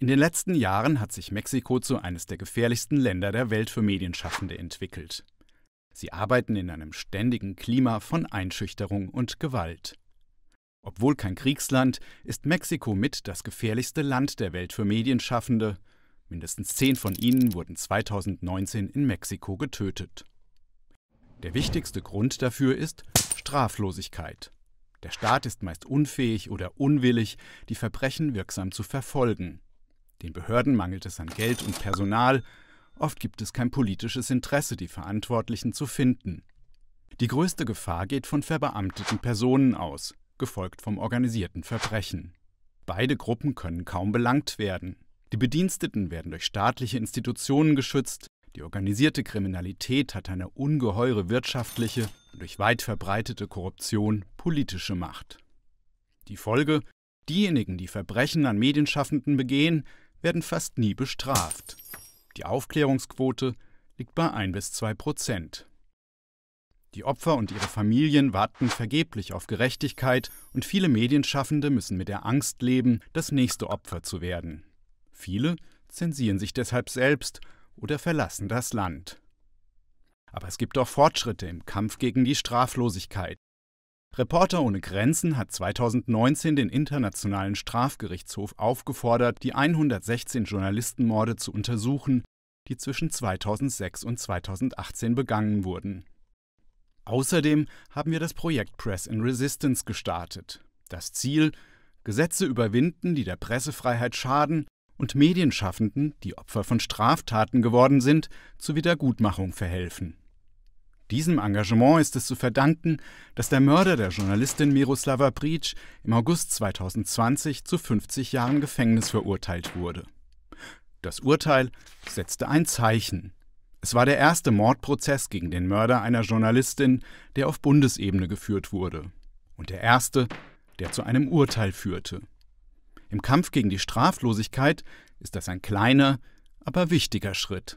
In den letzten Jahren hat sich Mexiko zu eines der gefährlichsten Länder der Welt für Medienschaffende entwickelt. Sie arbeiten in einem ständigen Klima von Einschüchterung und Gewalt. Obwohl kein Kriegsland, ist Mexiko mit das gefährlichste Land der Welt für Medienschaffende. Mindestens zehn von ihnen wurden 2019 in Mexiko getötet. Der wichtigste Grund dafür ist Straflosigkeit. Der Staat ist meist unfähig oder unwillig, die Verbrechen wirksam zu verfolgen. Den Behörden mangelt es an Geld und Personal, oft gibt es kein politisches Interesse, die Verantwortlichen zu finden. Die größte Gefahr geht von verbeamteten Personen aus, gefolgt vom organisierten Verbrechen. Beide Gruppen können kaum belangt werden. Die Bediensteten werden durch staatliche Institutionen geschützt, die organisierte Kriminalität hat eine ungeheure wirtschaftliche und durch weit verbreitete Korruption politische Macht. Die Folge? Diejenigen, die Verbrechen an Medienschaffenden begehen, werden fast nie bestraft. Die Aufklärungsquote liegt bei 1 bis 2 Prozent. Die Opfer und ihre Familien warten vergeblich auf Gerechtigkeit und viele Medienschaffende müssen mit der Angst leben, das nächste Opfer zu werden. Viele zensieren sich deshalb selbst oder verlassen das Land. Aber es gibt auch Fortschritte im Kampf gegen die Straflosigkeit. Reporter ohne Grenzen hat 2019 den Internationalen Strafgerichtshof aufgefordert, die 116 Journalistenmorde zu untersuchen, die zwischen 2006 und 2018 begangen wurden. Außerdem haben wir das Projekt Press in Resistance gestartet. Das Ziel, Gesetze überwinden, die der Pressefreiheit schaden und Medienschaffenden, die Opfer von Straftaten geworden sind, zur Wiedergutmachung verhelfen. Diesem Engagement ist es zu verdanken, dass der Mörder der Journalistin Miroslava Breach im August 2020 zu 50 Jahren Gefängnis verurteilt wurde. Das Urteil setzte ein Zeichen. Es war der erste Mordprozess gegen den Mörder einer Journalistin, der auf Bundesebene geführt wurde. Und der erste, der zu einem Urteil führte. Im Kampf gegen die Straflosigkeit ist das ein kleiner, aber wichtiger Schritt.